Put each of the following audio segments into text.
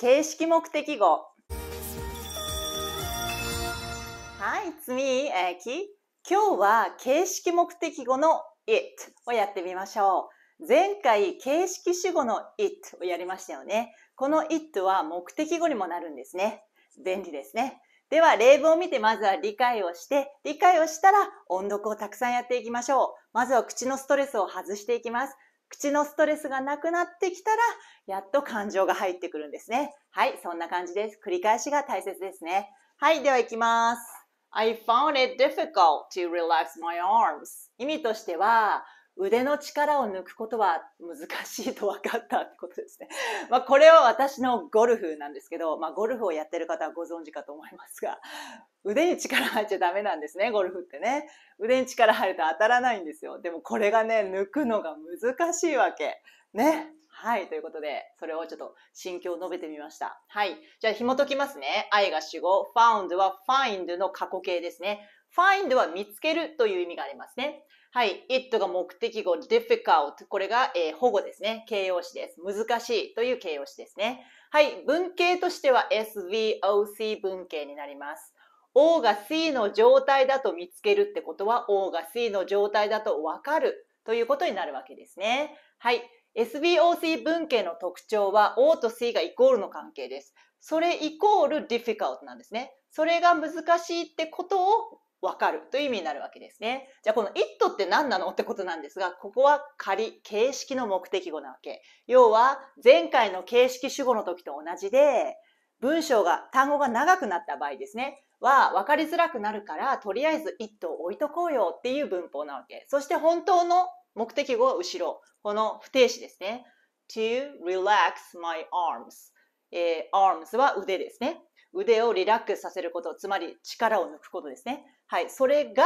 形式目的語。はい、次、えー、き。今日は形式目的語の it をやってみましょう。前回、形式主語の it をやりましたよね。この it は目的語にもなるんですね。便利ですね。では、例文を見てまずは理解をして、理解をしたら音読をたくさんやっていきましょう。まずは口のストレスを外していきます。口のストレスがなくなってきたら、やっと感情が入ってくるんですね。はい、そんな感じです。繰り返しが大切ですね。はい、では行きます。I found it difficult to relax my arms. 意味としては、腕の力を抜くことは難しいと分かったってことですね。まあ、これは私のゴルフなんですけど、まあ、ゴルフをやってる方はご存知かと思いますが、腕に力入っちゃダメなんですね、ゴルフってね。腕に力入ると当たらないんですよ。でもこれがね、抜くのが難しいわけ。ね。はい。ということで、それをちょっと心境を述べてみました。はい。じゃあ、紐解きますね。愛が主語、found は find の過去形ですね。find は見つけるという意味がありますね。はい。it が目的語、difficult。これが、えー、保護ですね。形容詞です。難しいという形容詞ですね。はい。文型としては SVOC 文型になります。O が C の状態だと見つけるってことは O が C の状態だとわかるということになるわけですね。はい。SBOC 文型の特徴は O と C がイコールの関係です。それイコール difficult なんですね。それが難しいってことをわかるという意味になるわけですね。じゃあこの it って何なのってことなんですが、ここは仮、形式の目的語なわけ。要は前回の形式主語の時と同じで、文章が、単語が長くなった場合ですね、は分かりづらくなるから、とりあえず it を置いとこうよっていう文法なわけ。そして本当の目的語は後ろ。この不定詞ですね。to relax my arms。えー、arms は腕ですね。腕をリラックスさせること、つまり力を抜くことですね。はい。それが、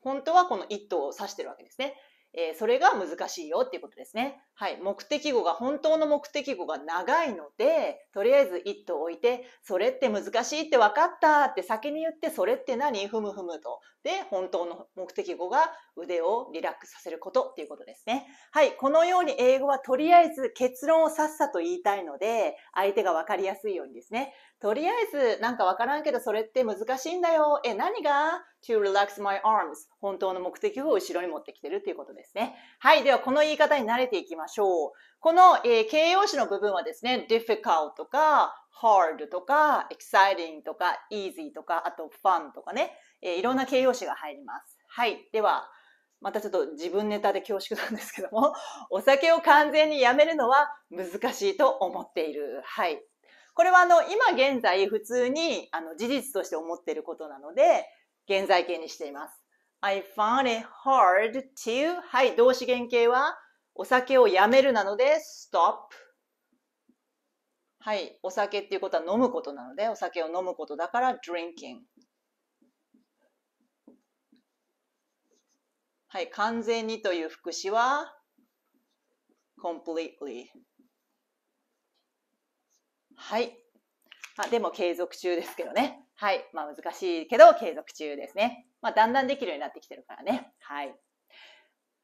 本当はこの一頭を指してるわけですね。えー、それが難しいよっていうことですね。はい、目的語が本当の目的語が長いのでとりあえず「1 t と置いて「それって難しいって分かった」って先に言って「それって何ふむふむと」で本当の目的語が腕をリラックスさせることっていうことですね。はい、このように英語はとりあえず結論をさっさと言いたいので相手が分かりやすいようにですねとりあえずなんか分からんけどそれって難しいんだよえ何が to relax my arms 本当の目的を後ろに持ってきてるっていうことですね。はい、ではこの言い方に慣れていきましょう。しょう。この、えー、形容詞の部分はですね、difficult とか hard とか exciting とか easy とか、あと fun とかね、えー、いろんな形容詞が入ります。はい。では、またちょっと自分ネタで恐縮なんですけども、お酒を完全にやめるのは難しいと思っている。はい。これはあの、今現在普通にあの事実として思っていることなので、現在形にしています。I found it hard to はい、動詞原形はお酒をやめるなのでストップ。はい。お酒っていうことは飲むことなので、お酒を飲むことだから drinking。はい。完全にという副詞は completely。はい。あでも継続中ですけどね。はい。まあ難しいけど継続中ですね。まあだんだんできるようになってきてるからね。はい。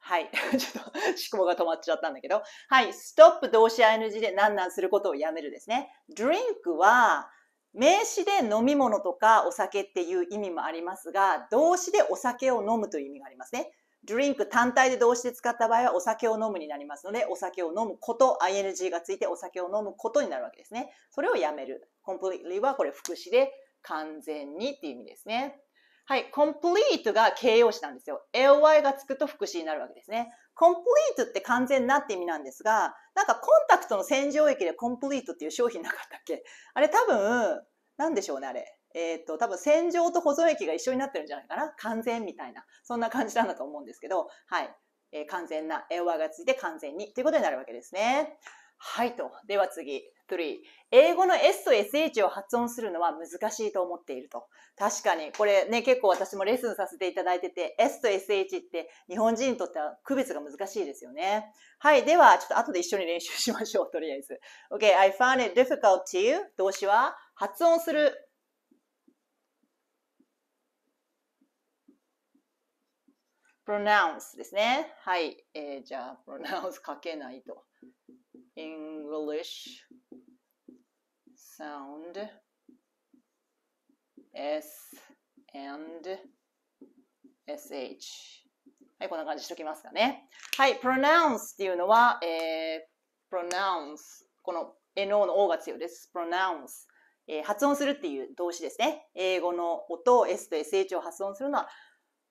はい。ちょっと思考が止まっちゃったんだけど。はい。ストップ動詞 ing で何々することをやめるですね。drink は名詞で飲み物とかお酒っていう意味もありますが、動詞でお酒を飲むという意味がありますね。drink 単体で動詞で使った場合はお酒を飲むになりますので、お酒を飲むこと、ing がついてお酒を飲むことになるわけですね。それをやめる。completely はこれ副詞で完全にっていう意味ですね。はい、complete が形容詞なんですよ。ly がつくと副詞になるわけですね。complete って完全なって意味なんですが、なんかコンタクトの洗浄液で complete っていう商品なかったっけあれ多分、なんでしょうね、あれ。えっ、と、多分洗浄と保存液が一緒になってるんじゃないかな完全みたいな。そんな感じなんだと思うんですけど、はい。えー、完全な、ly がついて完全にということになるわけですね。はいと。では次、3。英語の S と SH を発音するのは難しいと思っていると。確かに、これね、結構私もレッスンさせていただいてて、S と SH って日本人にとっては区別が難しいですよね。はい。では、ちょっと後で一緒に練習しましょう、とりあえず。OK, I found it difficult to 動詞は発音する。pronounce ですね。はい。えー、じゃあ、pronounce 書けないと。English sound S and SH はい、こんな感じしときますかね。はい、pronounce っていうのは、えー、pronounce この NO の O が強いです。pronounce えー、発音するっていう動詞ですね。英語の音を S と SH を発音するのは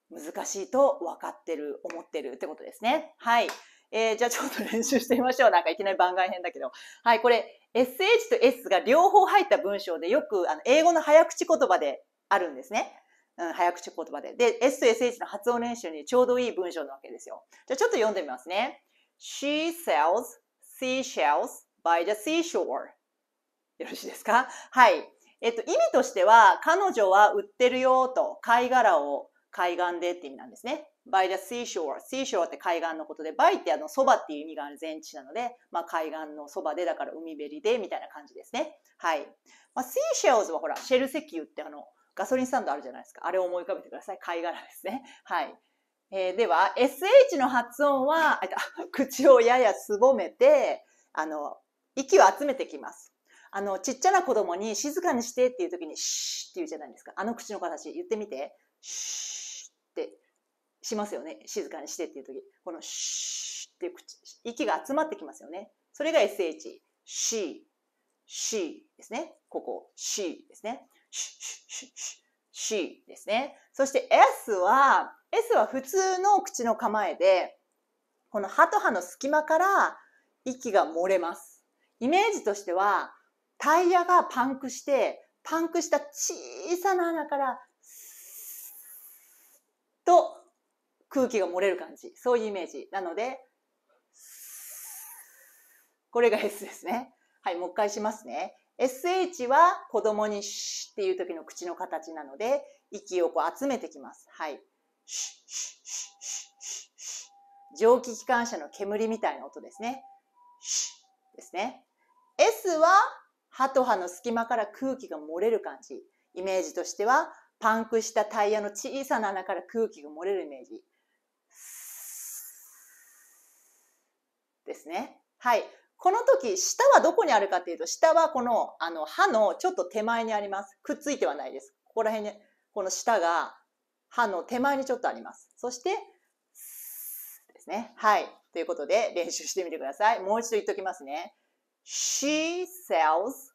難しいと分かってる、思ってるってことですね。はい。えー、じゃあちょっと練習してみましょう。なんかいきなり番外編だけど。はい、これ、SH と S が両方入った文章でよくあの英語の早口言葉であるんですね。うん、早口言葉で。で、S と SH の発音練習にちょうどいい文章なわけですよ。じゃあちょっと読んでみますね。She sells seashells by the seashore. よろしいですかはい。えっと、意味としては、彼女は売ってるよと、貝殻を海岸でって意味なんですね。by the seashore seashore って海岸のことで by ってあのそばっていう意味がある前置なので、まあ、海岸のそばでだから海べりでみたいな感じですねはい、まあ、seashells はほらシェル石油ってあのガソリンスタンドあるじゃないですかあれを思い浮かべてください貝殻ですねはいえー、では SH の発音は口をややすぼめてあの息を集めてきます。あのちっちゃな子供に静かにしてっていう時に「シー」って言うじゃないですかあの口の形言ってみて「シー」しますよね。静かにしてっていう時。このシーって口、息が集まってきますよね。それが SH、C、C ですね。ここ、C ですね。シシシシ C ですね。そして S は、S は普通の口の構えで、この歯と歯の隙間から息が漏れます。イメージとしては、タイヤがパンクして、パンクした小さな穴から、と空気が漏れる感じ。そういうイメージ。なので、これが S ですね。はい、もう一回しますね。SH は子供にシュっていう時の口の形なので、息をこう集めてきます。はい。蒸気機関車の煙みたいな音ですね。シュッですね。S は歯と歯の隙間から空気が漏れる感じ。イメージとしては、パンクしたタイヤの小さな穴から空気が漏れるイメージ。ですね。はい。この時、舌はどこにあるかというと、舌はこの、あの、歯のちょっと手前にあります。くっついてはないです。ここら辺に、この舌が歯の手前にちょっとあります。そして、ですね。はい。ということで、練習してみてください。もう一度言っておきますね。She sells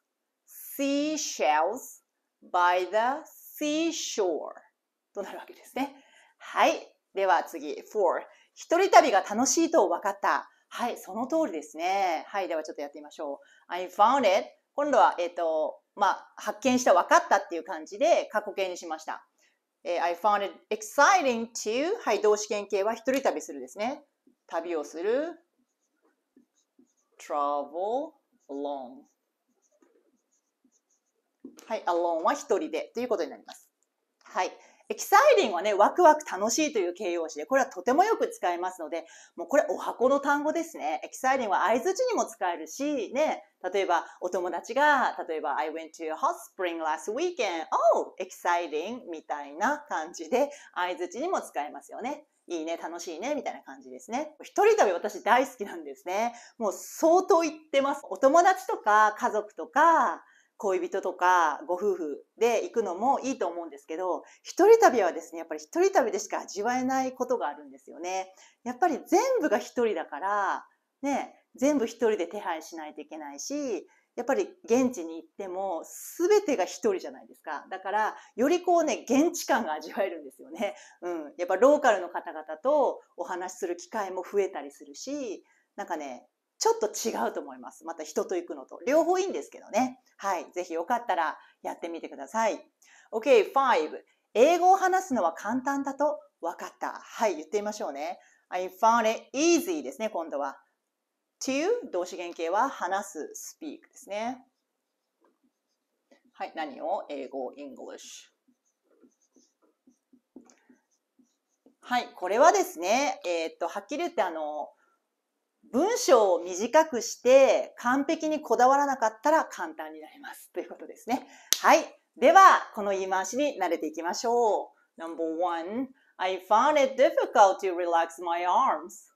seashells by the seashore となるわけですね。はい。では次、4。一人旅が楽しいと分かった。はい、その通りですね。はい、ではちょっとやってみましょう。I found it. 今度は、えっ、ー、と、まあ、発見した、分かったっていう感じで、過去形にしました。えー、I found it exciting to はい、動詞形形は一人旅するですね。旅をする。travel alone はい、alone は一人でということになります。はい。エキサイリングはね、ワクワク楽しいという形容詞で、これはとてもよく使いますので、もうこれお箱の単語ですね。エキサイリングは合図値にも使えるし、ね、例えばお友達が、例えば I went to a hot spring last weekend. Oh, exciting! みたいな感じで合図値にも使えますよね。いいね、楽しいね、みたいな感じですね。一人旅私大好きなんですね。もう相当行ってます。お友達とか家族とか、恋人とかご夫婦で行くのもいいと思うんですけど、一人旅はですね、やっぱり一人旅でしか味わえないことがあるんですよね。やっぱり全部が一人だから、ね、全部一人で手配しないといけないし、やっぱり現地に行っても全てが一人じゃないですか。だから、よりこうね、現地感が味わえるんですよね。うん。やっぱローカルの方々とお話しする機会も増えたりするし、なんかね、ちょっと違うと思います。また人と行くのと。両方いいんですけどね。はい。ぜひよかったらやってみてください。OK, five. 英語を話すのは簡単だと分かった。はい。言ってみましょうね。I found it easy ですね、今度は。to 動詞原形は話す speak ですね。はい。何を英語 English。はい。これはですね、えー、っと、はっきり言ってあの、文章を短くして完璧にこだわらなかったら簡単になります。ということですね。はい。では、この言い回しに慣れていきましょう。Number one, I found it difficult to relax my arms.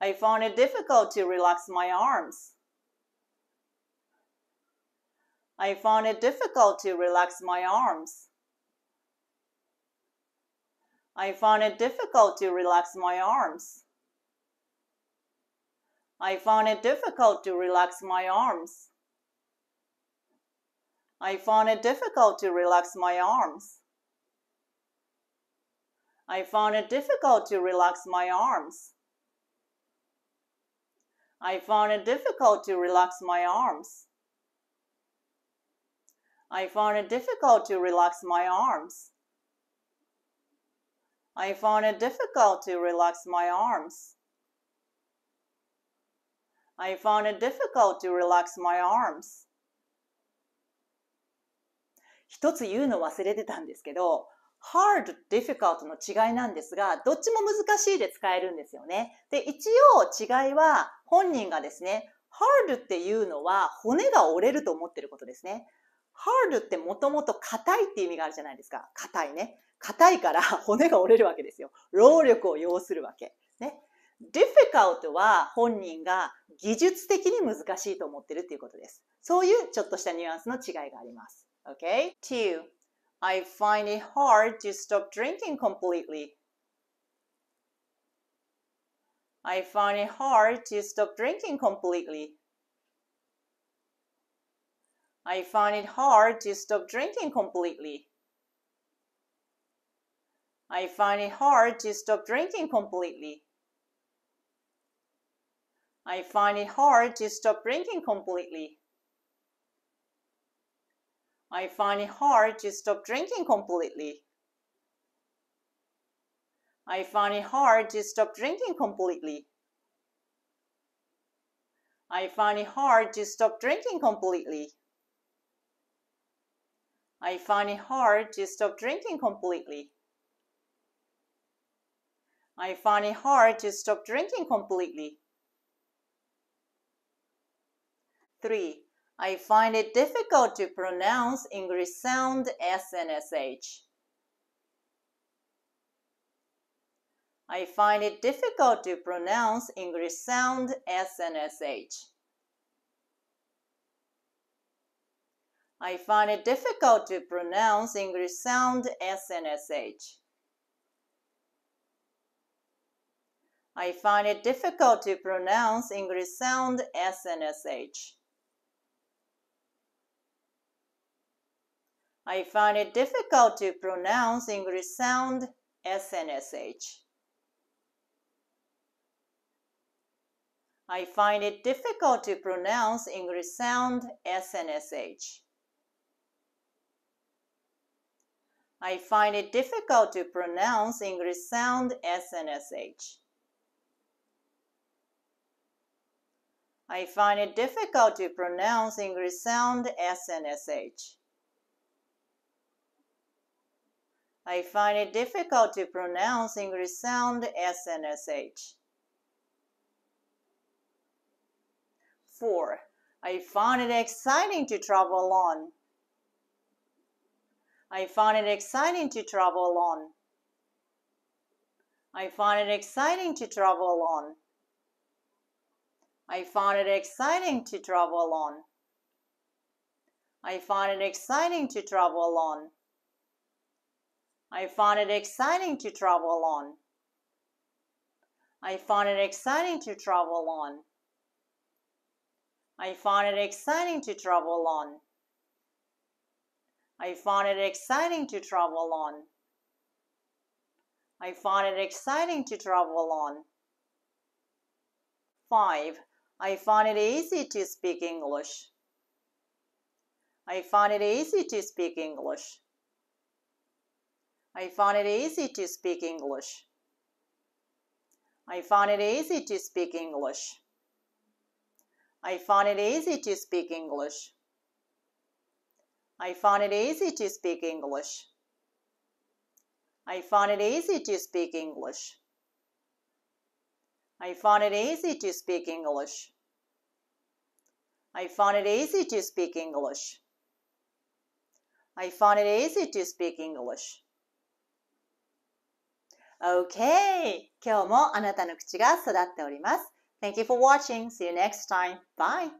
I found it difficult to relax my arms. I found it difficult to relax my arms. I found it difficult to relax my arms. I found it difficult to relax my arms. I found it difficult to relax my arms. I found it difficult to relax my arms. I found it difficult to relax my arms. I found it difficult to relax my arms. I found it difficult to relax my arms. I found it difficult to relax my arms. 一つ言うの忘れてたんですけど、hard, difficult の違いなんですが、どっちも難しいで使えるんですよね。で、一応違いは本人がですね、hard っていうのは骨が折れると思ってることですね。hard ってもともと硬いって意味があるじゃないですか。硬いね。硬いから骨が折れるわけですよ。労力を要するわけ。ね。difficult は本人が技術的に難しいと思ってるっていうことです。そういうちょっとしたニュアンスの違いがあります。Okay?2. I find it hard to stop drinking completely. I find it hard to stop drinking completely. I find it hard to stop drinking completely. I find it hard to stop drinking completely. I find it hard to stop drinking completely. I find it hard to stop drinking completely. I find it hard to stop drinking completely. I find it hard to stop drinking completely. I find it hard to stop drinking completely. I find it hard to stop drinking completely. 3. I find it difficult to pronounce English sound S and SH. I find it difficult to pronounce English sound S and SH. I find it difficult to pronounce English sound S and SH. I find it difficult to pronounce English sound S and SH. I find it difficult to pronounce English sound S and SH. I find it difficult to pronounce English sound S and SH. I find it difficult to pronounce English sound S and SH. I find it difficult to pronounce English sound S and SH. I find it difficult to pronounce English sound S and SH. 4. I find it exciting to travel alone. I find it exciting to travel alone. I find it exciting to travel alone. I found it exciting to travel alone. I found it exciting to travel alone. I found it exciting to travel alone. I found it exciting to travel alone. I found it exciting to travel alone. I found it exciting to travel alone. I found it exciting to travel alone. 5. I find it easy to speak English. I find it easy to speak English. I find it easy to speak English. I find it easy to speak English. I find it easy to speak English. I find it easy to speak English. I find it easy to speak English. I found it easy to speak English. I found it easy to speak English. I found it easy to speak English. Okay! 今日もあなたの口が育っております。Thank you for watching. See you next time. Bye!